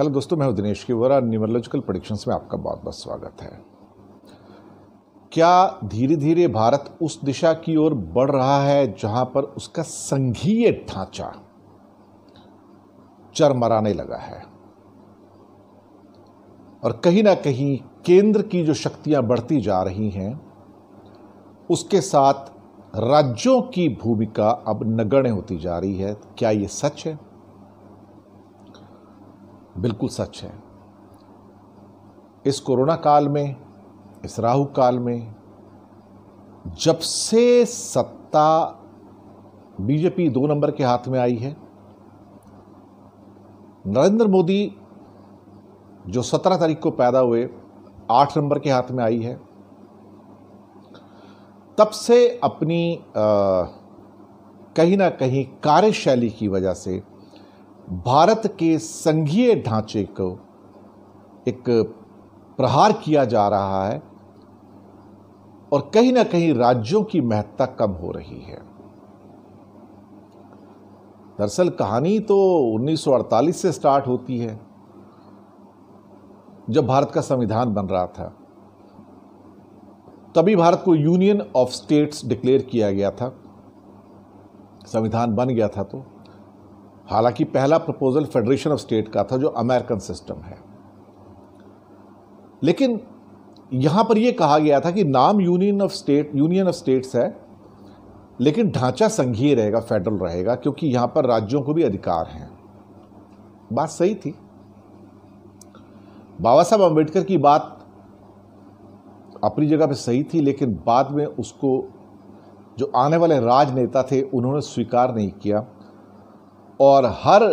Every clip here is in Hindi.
हेलो दोस्तों मैं हूं दिनेश किवरा न्यूमरोलॉजिकल प्रोडिक्शन में आपका बहुत बहुत स्वागत है क्या धीरे धीरे भारत उस दिशा की ओर बढ़ रहा है जहां पर उसका संघीय ढांचा चरमराने लगा है और कहीं ना कहीं केंद्र की जो शक्तियां बढ़ती जा रही हैं उसके साथ राज्यों की भूमिका अब नगण्य होती जा रही है क्या ये सच है बिल्कुल सच है इस कोरोना काल में इस राहु काल में जब से सत्ता बीजेपी दो नंबर के हाथ में आई है नरेंद्र मोदी जो सत्रह तारीख को पैदा हुए आठ नंबर के हाथ में आई है तब से अपनी कहीं ना कहीं कार्यशैली की वजह से भारत के संघीय ढांचे को एक प्रहार किया जा रहा है और कहीं ना कहीं राज्यों की महत्ता कम हो रही है दरअसल कहानी तो 1948 से स्टार्ट होती है जब भारत का संविधान बन रहा था तभी भारत को यूनियन ऑफ स्टेट्स डिक्लेयर किया गया था संविधान बन गया था तो हालांकि पहला प्रपोजल फेडरेशन ऑफ स्टेट का था जो अमेरिकन सिस्टम है लेकिन यहां पर यह कहा गया था कि नाम union of state union of states है लेकिन ढांचा संघीय रहेगा फेडरल रहेगा क्योंकि यहां पर राज्यों को भी अधिकार हैं बात सही थी बाबा साहब अम्बेडकर की बात अपनी जगह पे सही थी लेकिन बाद में उसको जो आने वाले राजनेता थे उन्होंने स्वीकार नहीं किया और हर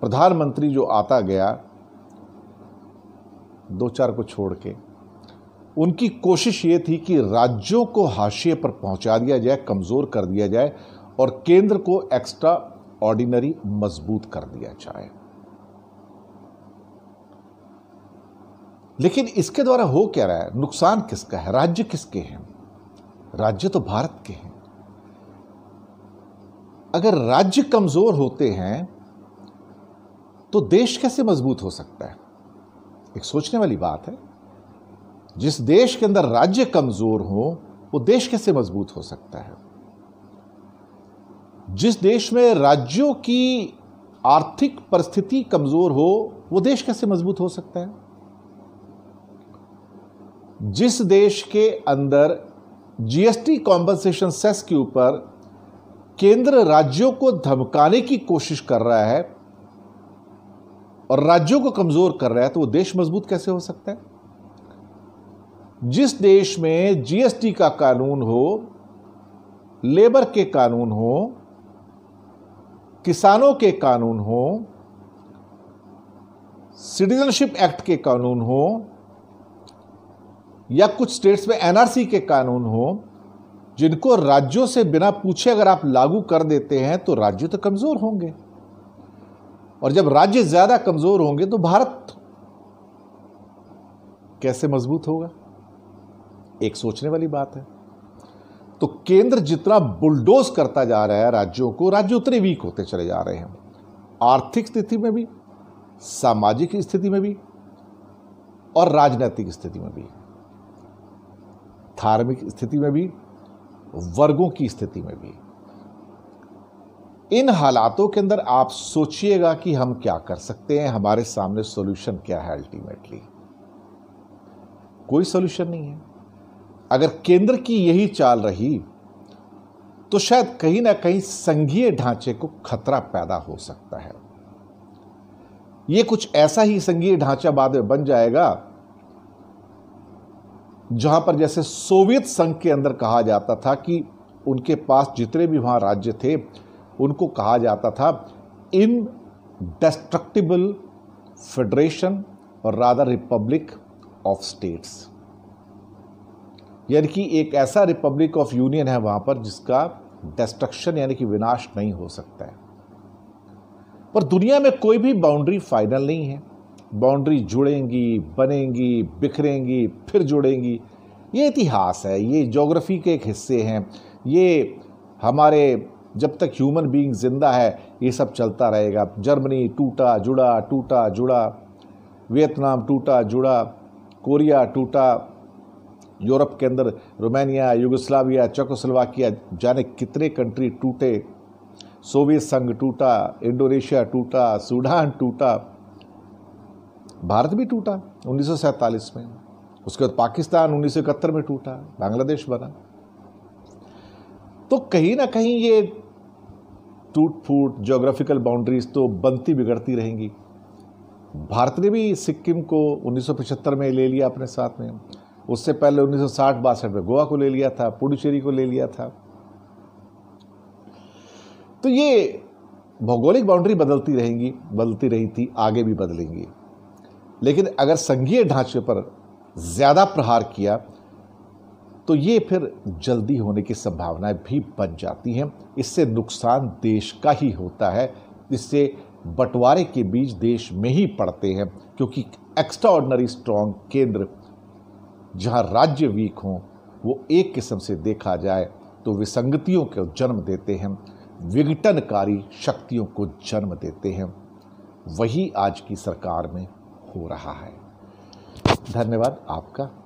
प्रधानमंत्री जो आता गया दो चार को छोड़ के उनकी कोशिश ये थी कि राज्यों को हाशिए पर पहुंचा दिया जाए कमज़ोर कर दिया जाए और केंद्र को एक्स्ट्रा ऑर्डिनरी मजबूत कर दिया जाए लेकिन इसके द्वारा हो क्या रहा है नुकसान किसका है राज्य किसके हैं राज्य तो भारत के हैं अगर राज्य कमज़ोर होते हैं तो देश कैसे मजबूत हो सकता है एक सोचने वाली बात है जिस देश के अंदर राज्य कमज़ोर हो वो देश कैसे मजबूत हो सकता है जिस देश में राज्यों की आर्थिक परिस्थिति कमज़ोर हो वो देश कैसे मजबूत हो सकता है जिस देश के अंदर जीएसटी कॉम्पनसेशन सेस के ऊपर केंद्र राज्यों को धमकाने की कोशिश कर रहा है और राज्यों को कमजोर कर रहा है तो वो देश मजबूत कैसे हो सकता है जिस देश में जीएसटी का कानून हो लेबर के कानून हो किसानों के कानून हो सिटीजनशिप एक्ट के कानून हो या कुछ स्टेट्स में एनआरसी के कानून हो जिनको राज्यों से बिना पूछे अगर आप लागू कर देते हैं तो राज्य तो कमज़ोर होंगे और जब राज्य ज़्यादा कमज़ोर होंगे तो भारत कैसे मजबूत होगा एक सोचने वाली बात है तो केंद्र जितना बुलडोज करता जा रहा है राज्यों को राज्य उतने वीक होते चले जा रहे हैं आर्थिक स्थिति में भी सामाजिक स्थिति में भी और राजनीतिक स्थिति में भी धार्मिक स्थिति में भी वर्गों की स्थिति में भी इन हालातों के अंदर आप सोचिएगा कि हम क्या कर सकते हैं हमारे सामने सॉल्यूशन क्या है अल्टीमेटली कोई सॉल्यूशन नहीं है अगर केंद्र की यही चाल रही तो शायद कहीं ना कहीं संघीय ढांचे को खतरा पैदा हो सकता है यह कुछ ऐसा ही संघीय ढांचा बाद में बन जाएगा जहाँ पर जैसे सोवियत संघ के अंदर कहा जाता था कि उनके पास जितने भी वहाँ राज्य थे उनको कहा जाता था इन डेस्ट्रक्टिबल फेडरेशन और राधा रिपब्लिक ऑफ स्टेट्स यानी कि एक ऐसा रिपब्लिक ऑफ यूनियन है वहाँ पर जिसका डिस्ट्रक्शन यानी कि विनाश नहीं हो सकता है पर दुनिया में कोई भी बाउंड्री फाइनल नहीं है बाउंड्री जुड़ेंगी बनेंगी बिखरेंगी फिर जुड़ेंगी ये इतिहास है ये जोग्राफी के एक हिस्से हैं ये हमारे जब तक ह्यूमन बीइंग जिंदा है ये सब चलता रहेगा जर्मनी टूटा जुड़ा टूटा जुड़ा वियतनाम टूटा जुड़ा कोरिया टूटा यूरोप के अंदर रोमानिया यूगोस्लाविया चकोस्लोवाकिया जाने कितने कंट्री टूटे सोवियत संघ टूटा इंडोनेशिया टूटा सूडान टूटा भारत भी टूटा उन्नीस में उसके बाद पाकिस्तान उन्नीस में टूटा बांग्लादेश बना तो कहीं ना कहीं ये टूट फूट जोग्राफिकल बाउंड्रीज तो बनती बिगड़ती रहेंगी भारत ने भी सिक्किम को 1975 में ले लिया अपने साथ में उससे पहले उन्नीस सौ में गोवा को ले लिया था पुडुचेरी को ले लिया था तो ये भौगोलिक बाउंड्री बदलती रहेंगी बदलती रही थी आगे भी बदलेंगी लेकिन अगर संघीय ढांचे पर ज़्यादा प्रहार किया तो ये फिर जल्दी होने की संभावनाएं भी बन जाती हैं इससे नुकसान देश का ही होता है इससे बंटवारे के बीच देश में ही पड़ते हैं क्योंकि एक्स्ट्रा ऑर्डनरी स्ट्रॉन्ग केंद्र जहाँ राज्य वीक हों वो एक किस्म से देखा जाए तो विसंगतियों को जन्म देते हैं विघटनकारी शक्तियों को जन्म देते हैं वही आज की सरकार में हो रहा है धन्यवाद आपका